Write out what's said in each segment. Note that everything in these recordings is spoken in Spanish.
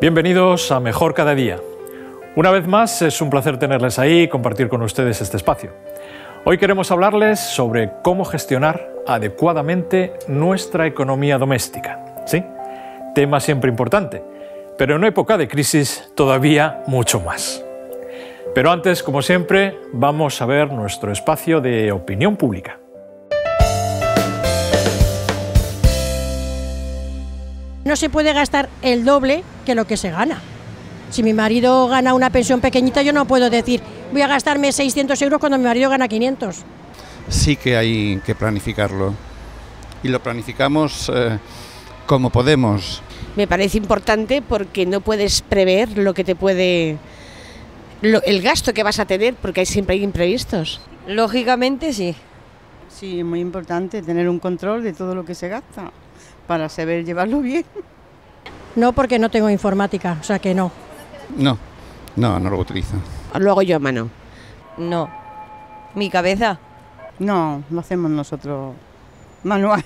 Bienvenidos a Mejor Cada Día, una vez más, es un placer tenerles ahí y compartir con ustedes este espacio. Hoy queremos hablarles sobre cómo gestionar adecuadamente nuestra economía doméstica. ¿Sí? Tema siempre importante, pero en una época de crisis todavía mucho más. Pero antes, como siempre, vamos a ver nuestro espacio de opinión pública. No se puede gastar el doble que lo que se gana. Si mi marido gana una pensión pequeñita, yo no puedo decir, voy a gastarme 600 euros cuando mi marido gana 500. Sí que hay que planificarlo. Y lo planificamos eh, como podemos. Me parece importante porque no puedes prever lo que te puede... el gasto que vas a tener, porque hay, siempre hay imprevistos. Lógicamente sí. Sí, es muy importante tener un control de todo lo que se gasta para saber llevarlo bien. No, porque no tengo informática, o sea que no. No, no, no lo utilizo. Lo hago yo a mano. No. ¿Mi cabeza? No, lo hacemos nosotros manual.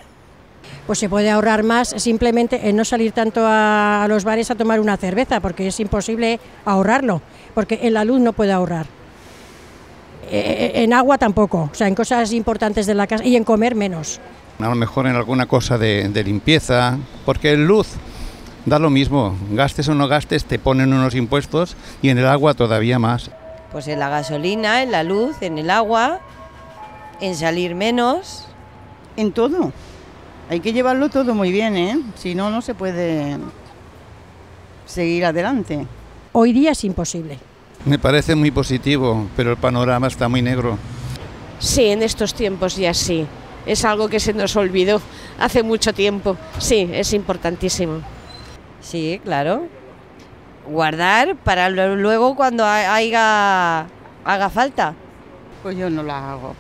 Pues se puede ahorrar más simplemente en no salir tanto a los bares a tomar una cerveza, porque es imposible ahorrarlo, porque en la luz no puede ahorrar. E, e, e, en agua tampoco, o sea, en cosas importantes de la casa y en comer menos. A lo mejor en alguna cosa de, de limpieza, porque en luz Da lo mismo, gastes o no gastes, te ponen unos impuestos y en el agua todavía más. Pues en la gasolina, en la luz, en el agua, en salir menos. En todo. Hay que llevarlo todo muy bien, ¿eh? Si no, no se puede seguir adelante. Hoy día es imposible. Me parece muy positivo, pero el panorama está muy negro. Sí, en estos tiempos ya sí. Es algo que se nos olvidó hace mucho tiempo. Sí, es importantísimo. Sí, claro. Guardar para luego cuando haga falta. Pues yo no la hago.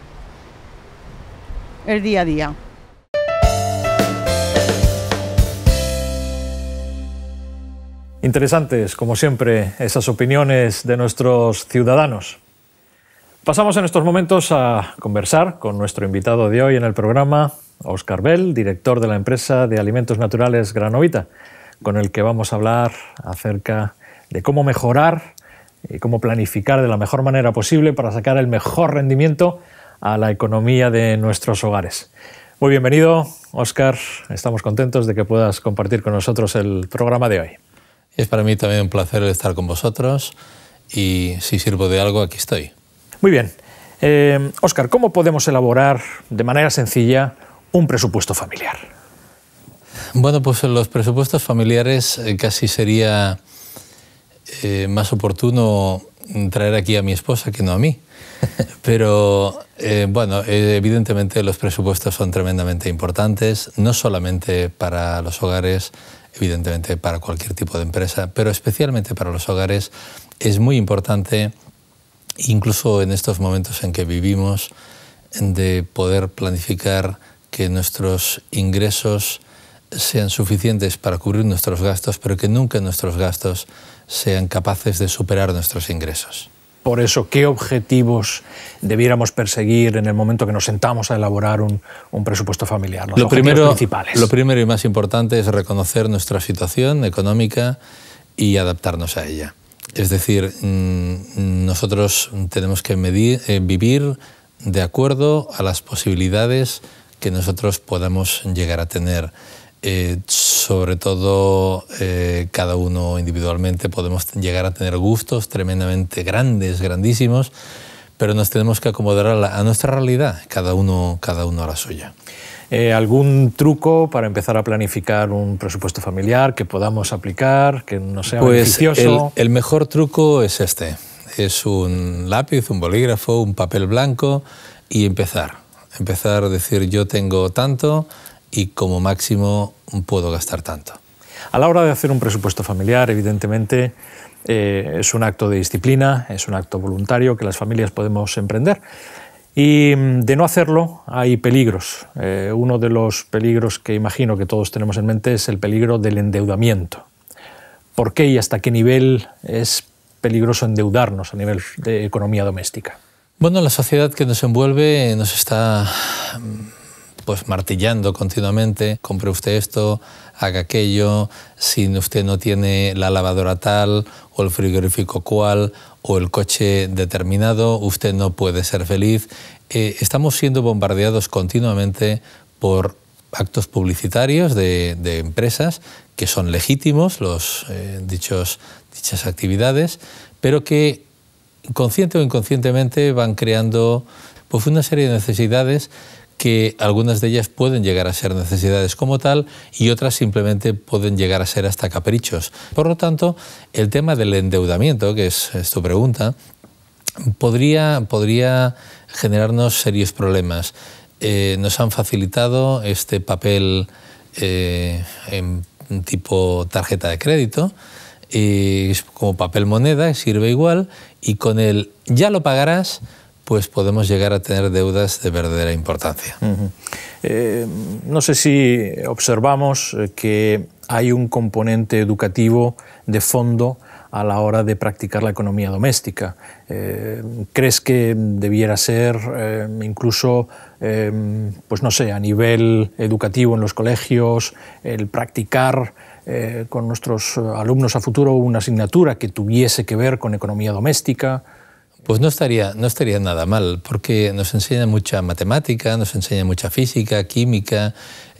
El día a día. Interesantes, como siempre, esas opiniones de nuestros ciudadanos. Pasamos en estos momentos a conversar con nuestro invitado de hoy en el programa, Oscar Bell, director de la empresa de alimentos naturales Granovita con el que vamos a hablar acerca de cómo mejorar y cómo planificar de la mejor manera posible para sacar el mejor rendimiento a la economía de nuestros hogares. Muy bienvenido, Oscar. Estamos contentos de que puedas compartir con nosotros el programa de hoy. Es para mí también un placer estar con vosotros y si sirvo de algo, aquí estoy. Muy bien. Eh, Oscar, ¿cómo podemos elaborar de manera sencilla un presupuesto familiar? Bueno, pues en los presupuestos familiares eh, casi sería eh, más oportuno traer aquí a mi esposa que no a mí. Pero eh, bueno, evidentemente los presupuestos son tremendamente importantes, no solamente para los hogares, evidentemente para cualquier tipo de empresa, pero especialmente para los hogares es muy importante, incluso en estos momentos en que vivimos, de poder planificar que nuestros ingresos sean suficientes para cubrir nuestros gastos, pero que nunca nuestros gastos sean capaces de superar nuestros ingresos. Por eso, ¿qué objetivos debiéramos perseguir en el momento que nos sentamos a elaborar un, presupuesto familiar? Los lo primero, principales. lo primero y más importante es reconocer nuestra situación económica y adaptarnos a ella. Es decir, mm, nosotros tenemos que medir, eh, vivir de acuerdo a las posibilidades que nosotros podamos llegar a tener. Eh, sobre todo eh, cada uno individualmente podemos llegar a tener gustos tremendamente grandes, grandísimos, pero nos tenemos que acomodar a, nuestra realidad, cada uno, cada uno a la suya. Eh, ¿Algún truco para empezar a planificar un presupuesto familiar que podamos aplicar, que no sea pues El, el mejor truco es este. Es un lápiz, un bolígrafo, un papel blanco y empezar. Empezar a decir yo tengo tanto, y como máximo puedo gastar tanto. A la hora de hacer un presupuesto familiar, evidentemente, eh, es un acto de disciplina, es un acto voluntario que las familias podemos emprender. Y mm, de no hacerlo hay peligros. Eh, uno de los peligros que imagino que todos tenemos en mente es el peligro del endeudamiento. ¿Por qué y hasta qué nivel es peligroso endeudarnos a nivel de economía doméstica? Bueno, la sociedad que nos envuelve nos está mm, pues martillando continuamente, compre usted esto, haga aquello, si usted no tiene la lavadora tal o el frigorífico cual o el coche determinado, usted no puede ser feliz. Eh, estamos siendo bombardeados continuamente por actos publicitarios de, empresas que son legítimos, los, eh, dichos, dichas actividades, pero que consciente o inconscientemente van creando pues, una serie de necesidades que algunas de ellas pueden llegar a ser necesidades como tal y otras simplemente pueden llegar a ser hasta caprichos. Por lo tanto, el tema del endeudamiento, que es, tu pregunta, podría, generarnos serios problemas. Eh, nos han facilitado este papel eh, en tipo tarjeta de crédito, como papel moneda, sirve igual, y con el ya lo pagarás, pues podemos llegar a tener deudas de verdadera importancia. Eh, no sé si observamos eh, que hay un componente educativo de fondo a la hora de practicar la economía doméstica. Eh, ¿Crees que debiera ser incluso, pues no sé, a nivel educativo en los colegios, el practicar con nuestros alumnos a futuro una asignatura que tuviese que ver con economía doméstica? Pues no estaría, no estaría nada mal, porque nos enseña mucha matemática, nos enseña mucha física, química,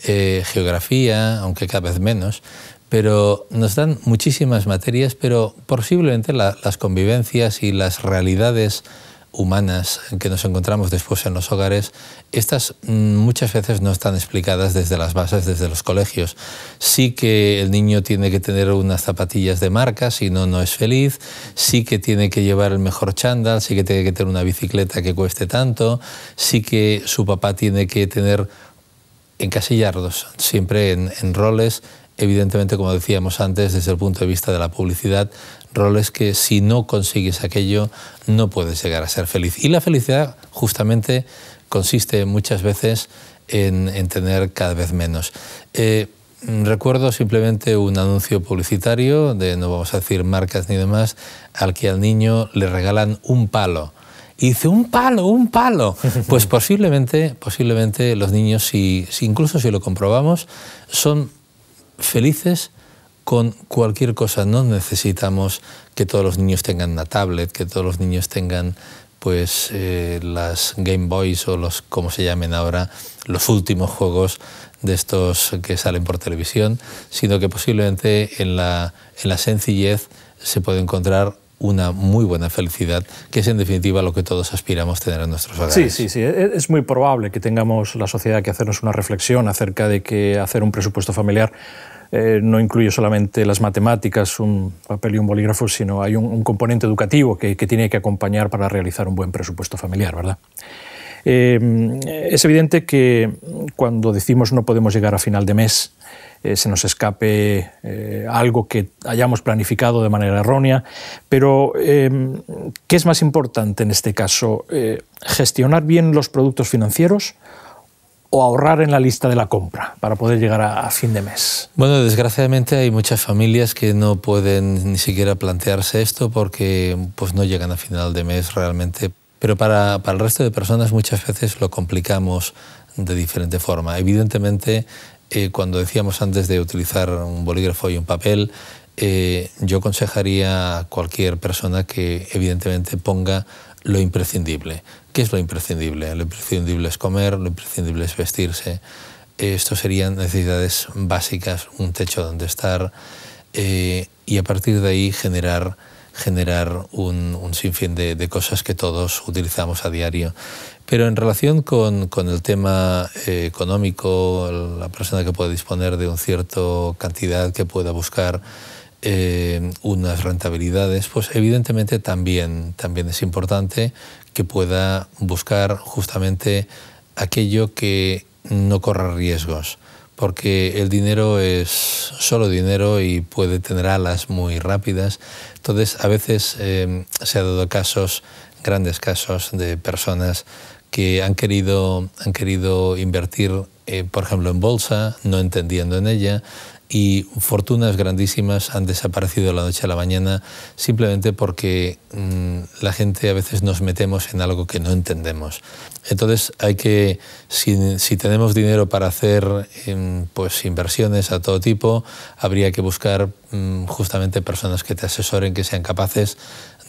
eh, geografía, aunque cada vez menos, pero nos dan muchísimas materias, pero posiblemente las convivencias y las realidades humanas que nos encontramos después en los hogares, estas mm, muchas veces no están explicadas desde las bases, desde los colegios. Sí que el niño tiene que tener unas zapatillas de marca, si no, no es feliz, sí que tiene que llevar el mejor chándal, sí que tiene que tener una bicicleta que cueste tanto, sí que su papá tiene que tener encasillarlos siempre en roles evidentemente, como decíamos antes, desde el punto de vista de la publicidad, roles que si no consigues aquello no puedes llegar a ser feliz. Y la felicidad justamente consiste muchas veces en, tener cada vez menos. Eh, recuerdo simplemente un anuncio publicitario, de no vamos a decir marcas ni demás, al que al niño le regalan un palo. Y dice, un palo, un palo. Pues posiblemente, posiblemente los niños, incluso si lo comprobamos, son felices con cualquier cosa. No necesitamos que todos los niños tengan una tablet, que todos los niños tengan pues eh, las Game Boys o los, como se llamen ahora, los últimos juegos de estos que salen por televisión, sino que posiblemente en la, en la sencillez se puede encontrar una muy buena felicidad, que es en definitiva lo que todos aspiramos tener en nuestros hogares. Sí, sí, sí. E-, e-, es muy probable que tengamos la sociedad que hacernos una reflexión acerca de que hacer un presupuesto familiar eh, no incluye solamente las matemáticas, un papel y un bolígrafo, sino hay un, componente educativo que, tiene que acompañar para realizar un buen presupuesto familiar, eh, es evidente que cuando decimos no podemos llegar a final de mes, eh, se nos escape algo que hayamos planificado de manera errónea. Pero, em, ¿qué es más importante en este caso? ¿Gestionar bien los productos financieros o ahorrar en la lista de la compra para poder llegar a, fin de mes? Bueno, desgraciadamente hay muchas familias que no pueden ni siquiera plantearse esto porque pues, no llegan a final de mes realmente. Pero para, el resto de personas muchas veces lo complicamos de diferente forma. Evidentemente, eh, cuando decíamos antes de utilizar un bolígrafo y un papel, eh, yo aconsejaría a cualquier persona que evidentemente ponga lo imprescindible. ¿Qué es lo imprescindible? Lo imprescindible es comer, lo imprescindible es vestirse. estos serían necesidades básicas, un techo donde estar eh, y a partir de ahí generar, generar un, sinfín de, cosas que todos utilizamos a diario. Pero en relación con, el tema eh, económico, la persona que puede disponer de una cierta cantidad que pueda buscar, eh, unas rentabilidades, pues evidentemente también, también es importante que pueda buscar justamente aquello que no corra riesgos, porque el dinero es solo dinero y puede tener alas muy rápidas. Entonces, a veces em, se han dado casos, grandes casos, de personas que han querido, han querido invertir, eh, por ejemplo, en bolsa, no entendiendo en ella, y fortunas grandísimas han desaparecido de la noche a la mañana simplemente porque mm, la gente a veces nos metemos en algo que no entendemos. Entonces hay que, si, tenemos dinero para hacer em, pues, inversiones a todo tipo, habría que buscar mm, justamente personas que te asesoren, que sean capaces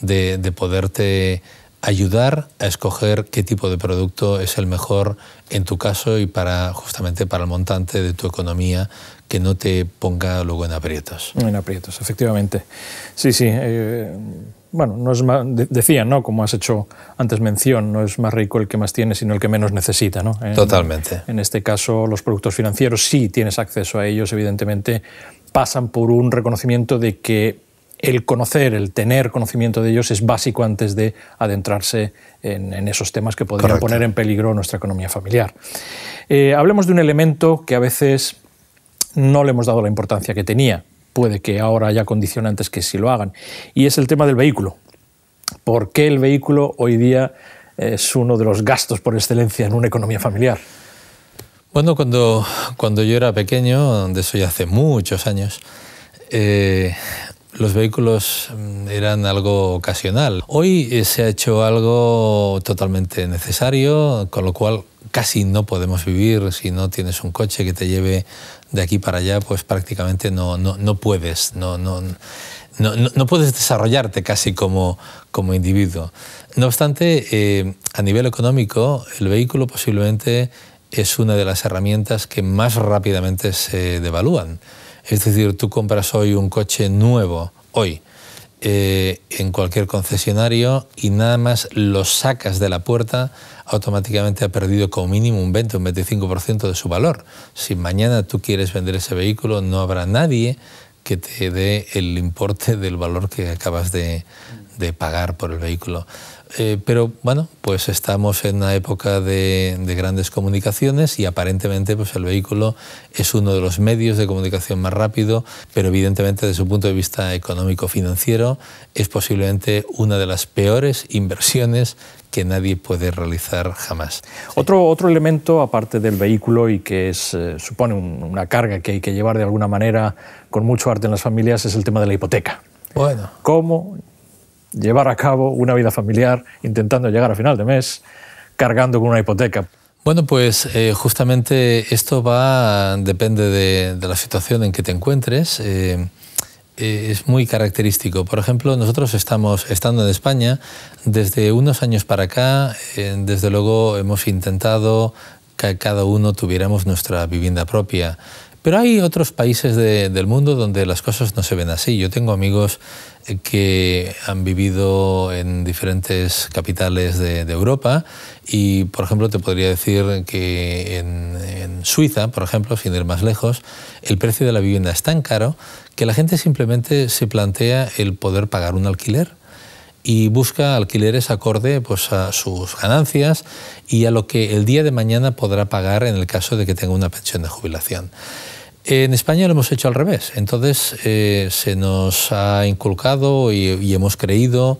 de, de poderte ayudar a escoger qué tipo de producto es el mejor en tu caso y para justamente para el montante de tu economía que no te ponga luego en aprietos. En aprietos, efectivamente. Sí, sí. Eh, bueno, no es más, decía, ¿no? Como has hecho antes mención, no es más rico el que más tiene, sino el que menos necesita, ¿no? Totalmente. En este caso, los productos financieros sí tienes acceso a ellos, evidentemente, pasan por un reconocimiento de que el conocer, el tener conocimiento de ellos es básico antes de adentrarse en, esos temas que podrían poner en peligro nuestra economía familiar. Eh, hablemos de un elemento que a veces no le hemos dado la importancia que tenía. Puede que ahora haya condicionantes que sí lo hagan. Y es el tema del vehículo. ¿Por qué el vehículo hoy día es uno de los gastos por excelencia en una economía familiar? Bueno, cuando, cuando yo era pequeño, de eso ya hace muchos años, eh, los vehículos mm, eran algo ocasional. Hoy eh, se ha hecho algo totalmente necesario, con lo cual casi no podemos vivir si no tienes un coche que te lleve de aquí para allá, pues prácticamente no, no, puedes, no, no, puedes desarrollarte casi como, como individuo. No obstante, eh, a nivel económico, el vehículo posiblemente es una de las herramientas que más rápidamente se devalúan. Es decir, tú compras hoy un coche nuevo, hoy, eh, en cualquier concesionario y nada más lo sacas de la puerta, automáticamente ha perdido como mínimo un 20 o un 25% de su valor. Si mañana tú quieres vender ese vehículo, no habrá nadie que te dé el importe del valor que acabas de pagar por el vehículo. Eh, pero bueno, pues estamos en una época de, grandes comunicaciones y aparentemente pues el vehículo es uno de los medios de comunicación más rápido, pero evidentemente desde su punto de vista económico-financiero es posiblemente una de las peores inversiones que nadie puede realizar jamás. Otro, otro elemento, aparte del vehículo y que es, eh, supone una carga que hay que llevar de alguna manera con mucho arte en las familias, es el tema de la hipoteca. Bueno. ¿Cómo llevar a cabo una vida familiar intentando llegar a final de mes cargando con una hipoteca. Bueno, pues eh, justamente esto va, depende de, la situación en que te encuentres. Eh, eh, es muy característico. Por ejemplo, nosotros estamos, estando en España, desde unos años para acá, desde luego hemos intentado que cada uno tuviéramos nuestra vivienda propia. Pero hay otros países del mundo donde las cosas no se ven así. Yo tengo amigos eh, que han vivido en diferentes capitales de, Europa y, por ejemplo, te podría decir que en, Suiza, por ejemplo, sin ir más lejos, el precio de la vivienda es tan caro que la gente simplemente se plantea el poder pagar un alquiler y busca alquileres acorde pues, a sus ganancias y a lo que el día de mañana podrá pagar en el caso de que tenga una pensión de jubilación. En España lo hemos hecho al revés. Entonces eh, se nos ha inculcado y, hemos creído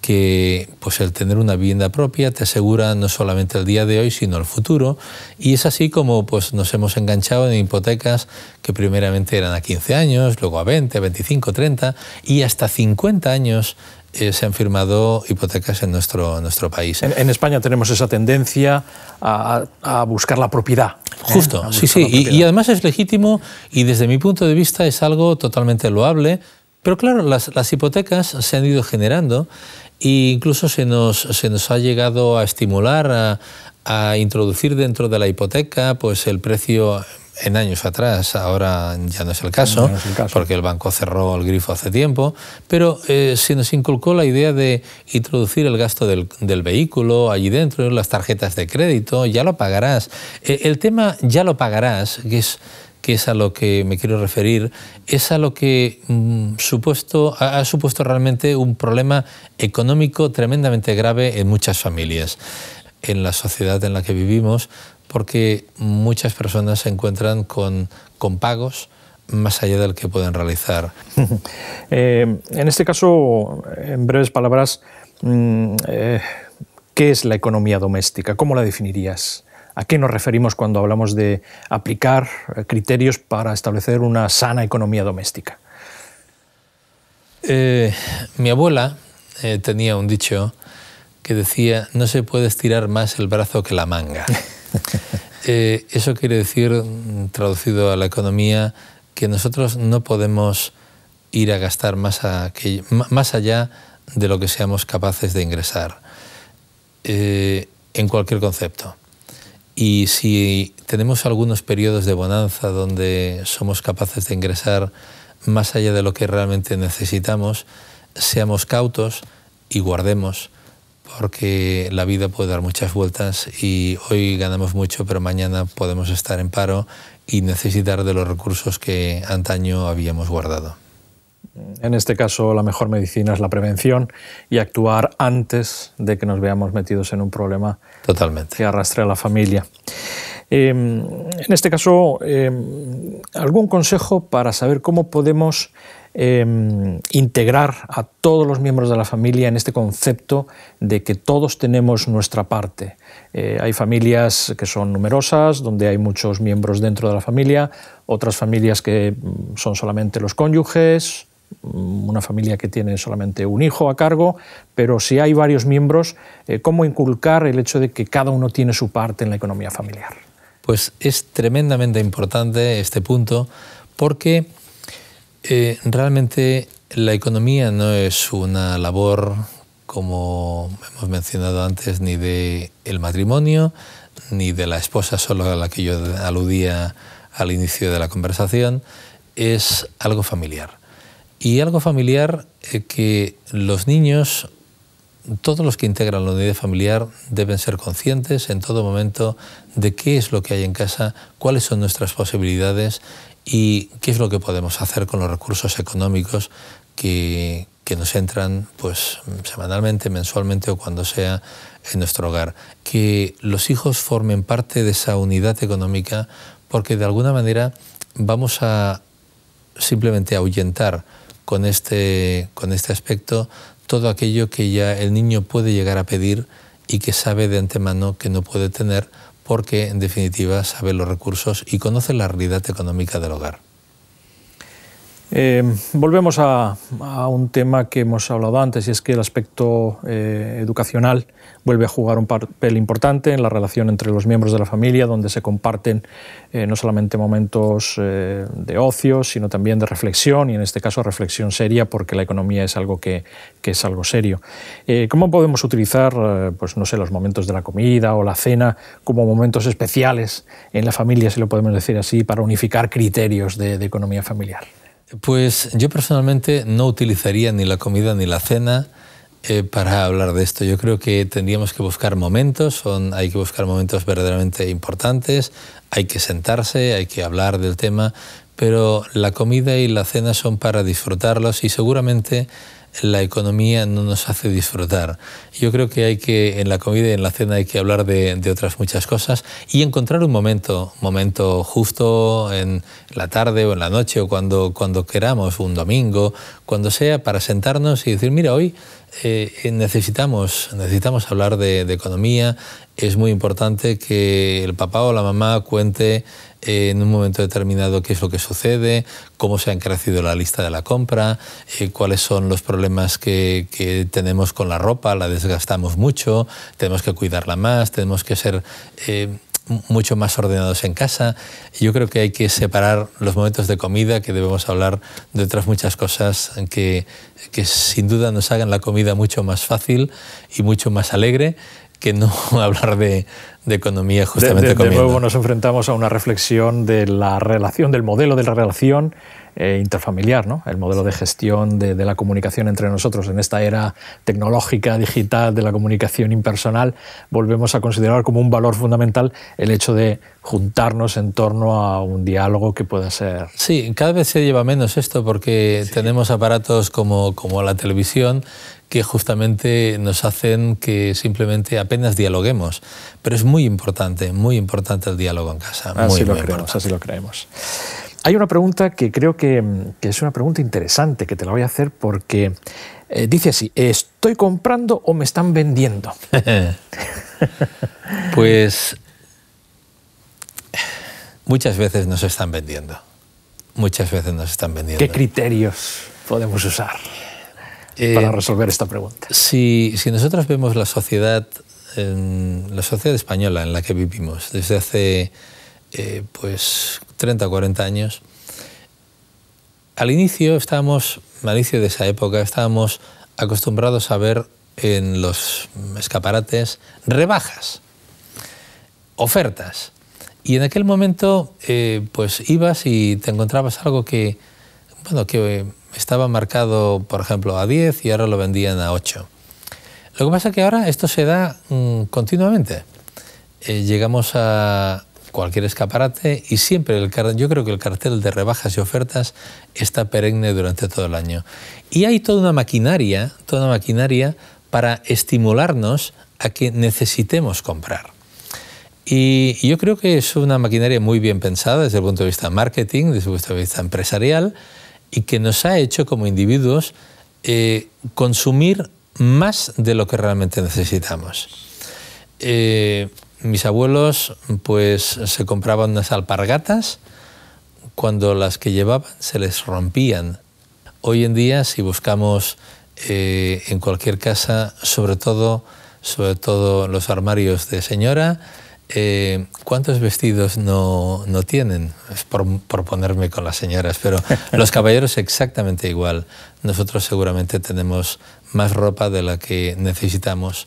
que pues el tener una vivienda propia te asegura no solamente el día de hoy, sino el futuro. Y es así como pues, nos hemos enganchado en hipotecas que primeramente eran a 15 años, luego a 20, 25, 30 y hasta 50 años eh, se han firmado hipotecas en nuestro, nuestro país. En, España tenemos esa tendencia a, buscar la propiedad. ¿eh? Justo, sí, sí. Y, además es legítimo y desde mi punto de vista es algo totalmente loable. Pero claro, las, hipotecas se han ido generando e incluso se nos, se nos ha llegado a estimular a, a introducir dentro de la hipoteca pues el precio en años atrás, ahora ya no es el caso, porque el banco cerró el grifo hace tiempo, pero eh, se nos inculcó la idea de introducir el gasto del, vehículo allí dentro, las tarjetas de crédito, ya lo pagarás. Eh, el tema ya lo pagarás, que es que es a lo que me quiero referir, es a lo que mm, supuesto, ha supuesto realmente un problema económico tremendamente grave en muchas familias en la sociedad en la que vivimos, porque muchas personas se encuentran con, pagos más allá del que pueden realizar. Eh, en este caso, en breves palabras, mm, eh, ¿qué es la economía doméstica? ¿Cómo la definirías? ¿A qué nos referimos cuando hablamos de aplicar criterios para establecer una sana economía doméstica? Eh, mi abuela tenía un dicho que decía, no se puede estirar más el brazo que la manga. Eh, eso quiere decir, traducido a la economía, que nosotros no podemos ir a gastar más, allá de lo que seamos capaces de ingresar, eh, en cualquier concepto. Y si tenemos algunos periodos de bonanza donde somos capaces de ingresar más allá de lo que realmente necesitamos, seamos cautos y guardemos porque la vida puede dar muchas vueltas y hoy ganamos mucho, pero mañana podemos estar en paro y necesitar de los recursos que antaño habíamos guardado. En este caso, la mejor medicina es la prevención y actuar antes de que nos veamos metidos en un problema que arrastre a la familia. Em, en este caso, em, ¿algún consejo para saber cómo podemos Em, integrar a todos los miembros de la familia en este concepto de que todos tenemos nuestra parte. Eh, hay familias que son numerosas, donde hay muchos miembros dentro de la familia, otras familias que mm, son solamente los cónyuges, mm, una familia que tiene solamente un hijo a cargo, pero si hay varios miembros, eh, ¿cómo inculcar el hecho de que cada uno tiene su parte en la economía familiar? Pues es tremendamente importante este punto porque eh, realmente la economía no es una labor, como hemos mencionado antes, ni de el matrimonio, ni de la esposa solo a la que yo aludía al inicio de la conversación, es algo familiar. Y algo familiar eh, que los niños, todos los que integran la unidad familiar, deben ser conscientes en todo momento de qué es lo que hay en casa, cuáles son nuestras posibilidades y qué es lo que podemos hacer con los recursos económicos que, nos entran pues semanalmente, mensualmente o cuando sea en nuestro hogar. Que los hijos formen parte de esa unidad económica porque de alguna manera vamos a simplemente ahuyentar con este, con este aspecto todo aquello que ya el niño puede llegar a pedir y que sabe de antemano que no puede tener porque en definitiva sabe los recursos y conoce la realidad económica del hogar. Eh, volvemos a, un tema que hemos hablado antes y es que el aspecto eh, educacional vuelve a jugar un papel importante en la relación entre los miembros de la familia, donde se comparten eh, no solamente momentos de ocio, sino también de reflexión y en este caso reflexión seria porque la economía es algo que, es algo serio. ¿Cómo podemos utilizar, pues, no sé, los momentos de la comida o la cena como momentos especiales en la familia, si lo podemos decir así, para unificar criterios de economía familiar? Pues yo personalmente no utilizaría ni la comida ni la cena eh, para hablar de esto. Yo creo que tendríamos que buscar momentos, hay que buscar momentos verdaderamente importantes, hay que sentarse, hay que hablar del tema, pero la comida y la cena son para disfrutarlos y seguramente la economía no nos hace disfrutar. Yo creo que hay que, en la comida y en la cena hay que hablar de, otras muchas cosas y encontrar un momento, momento justo en la tarde o en la noche o cuando, cuando queramos, un domingo, cuando sea, para sentarnos y decir, mira, hoy eh, necesitamos, necesitamos hablar de, economía. Es muy importante que el papá o la mamá cuente eh, en un momento determinado qué es lo que sucede, cómo se ha crecido la lista de la compra, eh, cuáles son los problemas que, tenemos con la ropa, la desgastamos mucho, tenemos que cuidarla más, tenemos que ser mucho más ordenados en casa. Yo creo que hay que separar los momentos de comida, que debemos hablar de otras muchas cosas que, que sin duda nos hagan la comida mucho más fácil y mucho más alegre que no hablar de, de economía justamente de, de, nuevo nos enfrentamos a una reflexión de la relación, del modelo de la relación eh, interfamiliar, ¿no? el modelo de gestión de, la comunicación entre nosotros. En esta era tecnológica, digital, de la comunicación impersonal, volvemos a considerar como un valor fundamental el hecho de juntarnos en torno a un diálogo que pueda ser... Sí, cada vez se lleva menos esto porque tenemos aparatos como, como la televisión que justamente nos hacen que simplemente apenas dialoguemos. Pero es muy importante, muy importante el diálogo en casa. Muy, así, lo creemos, así lo creemos. Hay una pregunta que creo que, es una pregunta interesante, que te la voy a hacer porque eh, dice así, ¿estoy comprando o me están vendiendo? pues muchas veces nos están vendiendo. Muchas veces nos están vendiendo. ¿Qué criterios podemos usar? para eh, resolver esta pregunta. Si, si nosotros vemos la sociedad, en, la sociedad española en la que vivimos desde hace eh, pues 30 o 40 años, al inicio estábamos, al inicio de esa época, estábamos acostumbrados a ver en los escaparates rebajas, ofertas. Y en aquel momento, eh, pues ibas y te encontrabas algo que, bueno, que estaba marcado, por ejemplo, a 10 y ahora lo vendían a 8. Lo que pasa es que ahora esto se da mm, continuamente. Eh, llegamos a cualquier escaparate y siempre el yo creo que el cartel de rebajas y ofertas está perenne durante todo el año. Y hay toda una maquinaria, toda una maquinaria para estimularnos a que necesitemos comprar. Y yo creo que es una maquinaria muy bien pensada desde el punto de vista marketing, desde el punto de vista empresarial, y que nos ha hecho como individuos eh, consumir más de lo que realmente necesitamos. Eh, mis abuelos pues se compraban unas alpargatas cuando las que llevaban se les rompían. Hoy en día si buscamos eh, en cualquier casa, sobre todo, sobre todo los armarios de señora, eh, ¿cuántos vestidos no, tienen? Es por, ponerme con las señoras, pero los caballeros exactamente igual. Nosotros seguramente tenemos más ropa de la que necesitamos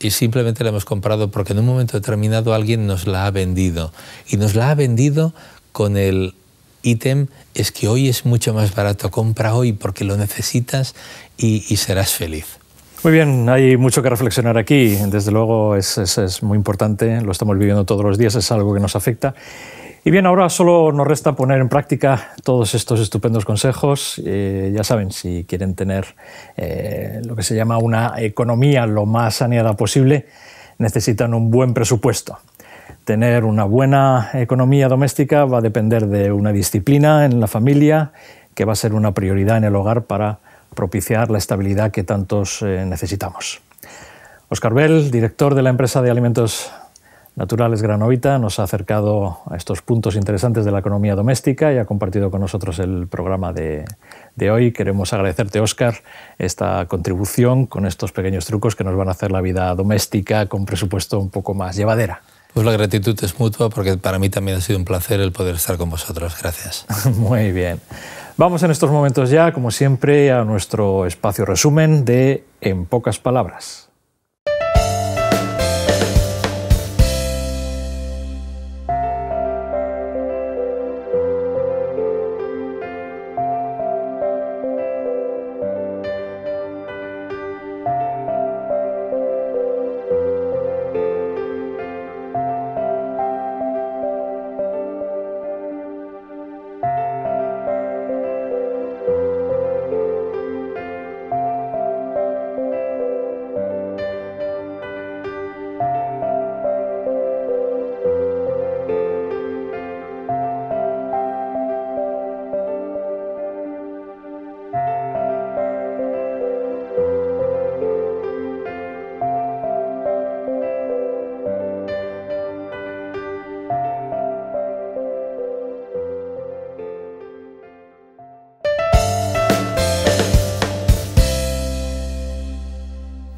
y simplemente la hemos comprado porque en un momento determinado alguien nos la ha vendido. Y nos la ha vendido con el ítem es que hoy es mucho más barato, compra hoy porque lo necesitas y serás feliz. Muy bien, hay mucho que reflexionar aquí. Desde luego es, muy importante, lo estamos viviendo todos los días, es algo que nos afecta. Y bien, ahora solo nos resta poner en práctica todos estos estupendos consejos. Eh, ya saben, si quieren tener eh, lo que se llama una economía lo más saneada posible, necesitan un buen presupuesto. Tener una buena economía doméstica va a depender de una disciplina en la familia, que va a ser una prioridad en el hogar para propiciar la estabilidad que tantos eh, necesitamos. Oscar Bell, director de la empresa de alimentos naturales Granovita, nos ha acercado a estos puntos interesantes de la economía doméstica y ha compartido con nosotros el programa de, de hoy. Queremos agradecerte, Oscar, esta contribución con estos pequeños trucos que nos van a hacer la vida doméstica con presupuesto un poco más llevadera. Pues la gratitud es mutua porque para mí también ha sido un placer el poder estar con vosotros. Gracias. Muy bien. Vamos en estos momentos ya, como siempre, a nuestro espacio resumen de En pocas palabras.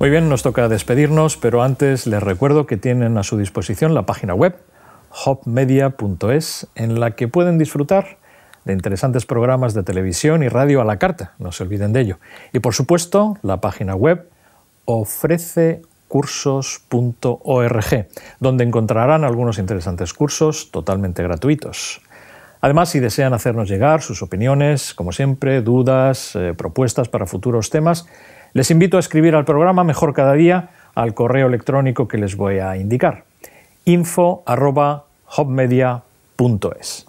Muy bien, nos toca despedirnos, pero antes les recuerdo que tienen a su disposición la página web hopmedia.es en la que pueden disfrutar de interesantes programas de televisión y radio a la carta, no se olviden de ello. Y por supuesto, la página web ofrececursos.org, donde encontrarán algunos interesantes cursos totalmente gratuitos. Además, si desean hacernos llegar sus opiniones, como siempre, dudas, eh, propuestas para futuros temas, les invito a escribir al programa Mejor Cada Día al correo electrónico que les voy a indicar. info.hopmedia.es.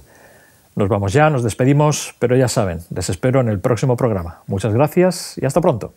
Nos vamos ya, nos despedimos, pero ya saben, les espero en el próximo programa. Muchas gracias y hasta pronto.